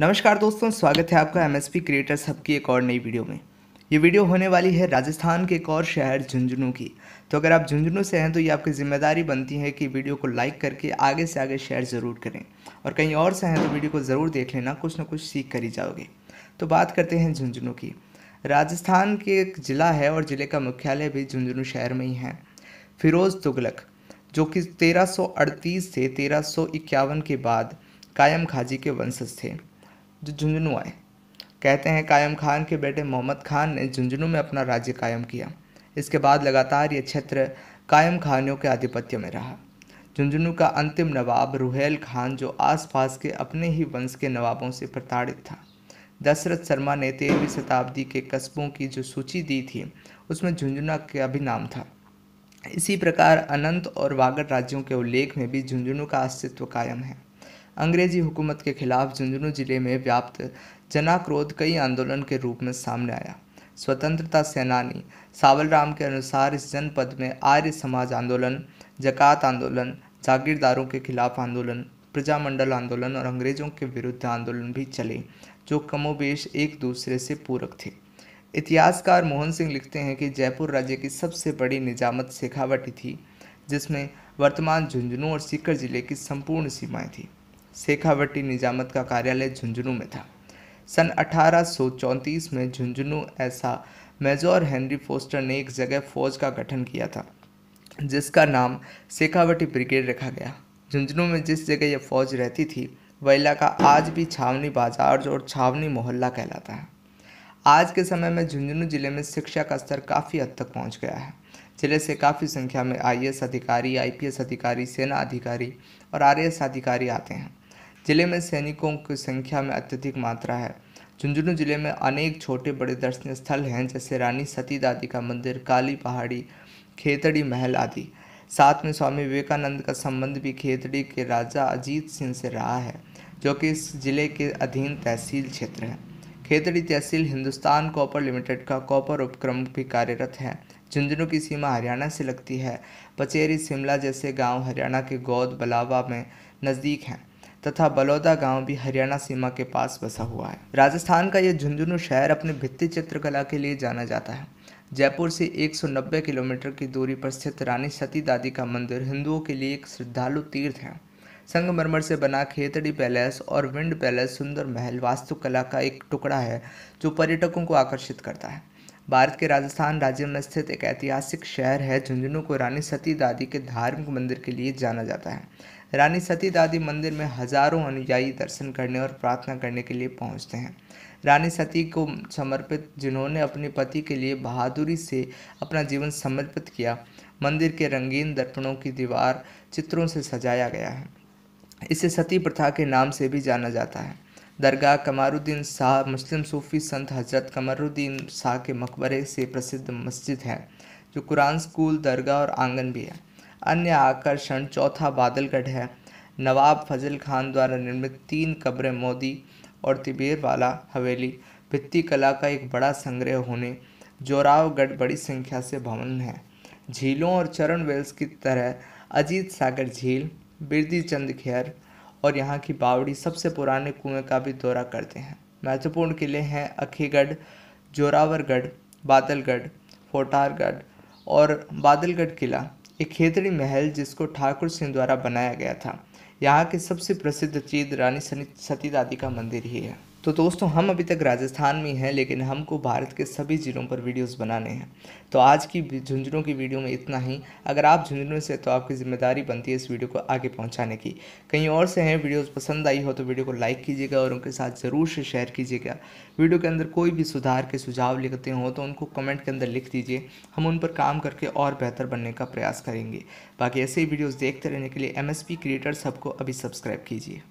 नमस्कार दोस्तों स्वागत है आपका M S P creators hub की एक और नई वीडियो में ये वीडियो होने वाली है राजस्थान के एक और शहर झुंझुनू की तो अगर आप झुंझुनू से हैं तो ये आपकी जिम्मेदारी बनती है कि वीडियो को लाइक करके आगे से आगे शेयर ज़रूर करें और कहीं और से हैं तो वीडियो को ज़रूर देख लेना कुछ ना कुछ सीख कर ही जाओगे तो बात करते हैं झुंझुनू की राजस्थान के एक ज़िला है और ज़िले का मुख्यालय भी झुंझुनू शहर में ही है फिरोज़ तुगलक जो कि 1338 से 1351 के बाद कायम खाजी के वंशज थे जो झुंझुनू आए कहते हैं कायम खान के बेटे मोहम्मद खान ने झुंझुनू में अपना राज्य कायम किया इसके बाद लगातार ये क्षेत्र कायम खानियों के आधिपत्य में रहा झुंझुनू का अंतिम नवाब रुहेल खान जो आसपास के अपने ही वंश के नवाबों से प्रताड़ित था दशरथ शर्मा ने तेरहवीं शताब्दी के कस्बों की जो सूची दी थी उसमें झुंझुना का भी नाम था इसी प्रकार अनंत और वागड़ राज्यों के उल्लेख में भी झुंझुनू का अस्तित्व कायम है अंग्रेजी हुकूमत के खिलाफ झुंझुनू जिले में व्याप्त जनाक्रोध कई आंदोलन के रूप में सामने आया स्वतंत्रता सेनानी सावलराम के अनुसार इस जनपद में आर्य समाज आंदोलन जकात आंदोलन जागीरदारों के खिलाफ आंदोलन प्रजामंडल आंदोलन और अंग्रेजों के विरुद्ध आंदोलन भी चले जो कमोबेश एक दूसरे से पूरक थे इतिहासकार मोहन सिंह लिखते हैं कि जयपुर राज्य की सबसे बड़ी निजामत शेखावटी थी जिसमें वर्तमान झुंझुनू और सीकर जिले की संपूर्ण सीमाएं थीं शेखावटी निजामत का कार्यालय झुंझुनू में था सन 1834 में झुंझुनू ऐसा मेजोर हेनरी फोस्टर ने एक जगह फौज का गठन किया था जिसका नाम शेखावटी ब्रिगेड रखा गया झुंझुनू में जिस जगह यह फौज रहती थी वह इलाका आज भी छावनी बाजार और छावनी मोहल्ला कहलाता है आज के समय में झुंझुनू जिले में शिक्षा का स्तर काफ़ी हद तक पहुंच गया है जिले से काफ़ी संख्या में आईएएस अधिकारी आईपीएस अधिकारी सेना अधिकारी और आरएएस अधिकारी आते हैं जिले में सैनिकों की संख्या में अत्यधिक मात्रा है झुंझुनू जिले में अनेक छोटे बड़े दर्शनीय स्थल हैं जैसे रानी सती दादी का मंदिर काली पहाड़ी खेतड़ी महल आदि साथ में स्वामी विवेकानंद का संबंध भी खेतड़ी के राजा अजीत सिंह से रहा है जो कि इस जिले के अधीन तहसील क्षेत्र है खेतड़ी तहसील हिंदुस्तान कॉपर लिमिटेड का कॉपर उपक्रम भी कार्यरत है झुंझुनू की सीमा हरियाणा से लगती है पचेरी शिमला जैसे गांव हरियाणा के गौद बलावा में नज़दीक हैं तथा बलौदा गांव भी हरियाणा सीमा के पास बसा हुआ है राजस्थान का यह झुंझुनू शहर अपने भित्ति चित्रकला के लिए जाना जाता है जयपुर से 190 किलोमीटर की दूरी पर स्थित रानी सती दादी का मंदिर हिंदुओं के लिए एक श्रद्धालु तीर्थ है संगमरमर से बना खेतड़ी पैलेस और विंड पैलेस सुंदर महल वास्तुकला का एक टुकड़ा है जो पर्यटकों को आकर्षित करता है भारत के राजस्थान राज्य में स्थित एक ऐतिहासिक शहर है झुंझुनू को रानी सती दादी के धार्मिक मंदिर के लिए जाना जाता है रानी सती दादी मंदिर में हजारों अनुयायी दर्शन करने और प्रार्थना करने के लिए पहुंचते हैं रानी सती को समर्पित जिन्होंने अपने पति के लिए बहादुरी से अपना जीवन समर्पित किया मंदिर के रंगीन दर्पणों की दीवार चित्रों से सजाया गया है इसे सती प्रथा के नाम से भी जाना जाता है दरगाह कमारुद्दीन शाह मुस्लिम सूफी संत हजरत कमरुद्दीन शाह के मकबरे से प्रसिद्ध मस्जिद है जो कुरान स्कूल दरगाह और आंगन भी है अन्य आकर्षण चौथा बादलगढ़ है नवाब फजल खान द्वारा निर्मित तीन कब्रें मोदी और तिबेर वाला हवेली भित्ती कला का एक बड़ा संग्रह होने जोरावगढ़ बड़ी संख्या से भवन है झीलों और चरण वेल्स की तरह अजीत सागर झील बिरदी चंद खेर और यहाँ की बावड़ी सबसे पुराने कुएं का भी दौरा करते हैं महत्वपूर्ण किले हैं अखीगढ़ जोरावरगढ़ बादलगढ़ फोटारगढ़ और बादलगढ़ किला एक खेतड़ी महल जिसको ठाकुर सिंह द्वारा बनाया गया था यहाँ के सबसे प्रसिद्ध चीज़ रानी सती दादी का मंदिर ही है तो दोस्तों हम अभी तक राजस्थान में हैं लेकिन हमको भारत के सभी ज़िलों पर वीडियोस बनाने हैं तो आज की झुंझुनों की वीडियो में इतना ही अगर आप झुंझुनू से तो आपकी जिम्मेदारी बनती है इस वीडियो को आगे पहुंचाने की कहीं और से हैं वीडियोस पसंद आई हो तो वीडियो को लाइक कीजिएगा और उनके साथ ज़रूर से शेयर कीजिएगा वीडियो के अंदर कोई भी सुधार के सुझाव लिखते हों तो उनको कमेंट के अंदर लिख दीजिए हम उन पर काम करके और बेहतर बनने का प्रयास करेंगे बाकी ऐसे ही वीडियोज़ देखते रहने के लिए एम क्रिएटर्स हब को अभी सब्सक्राइब कीजिए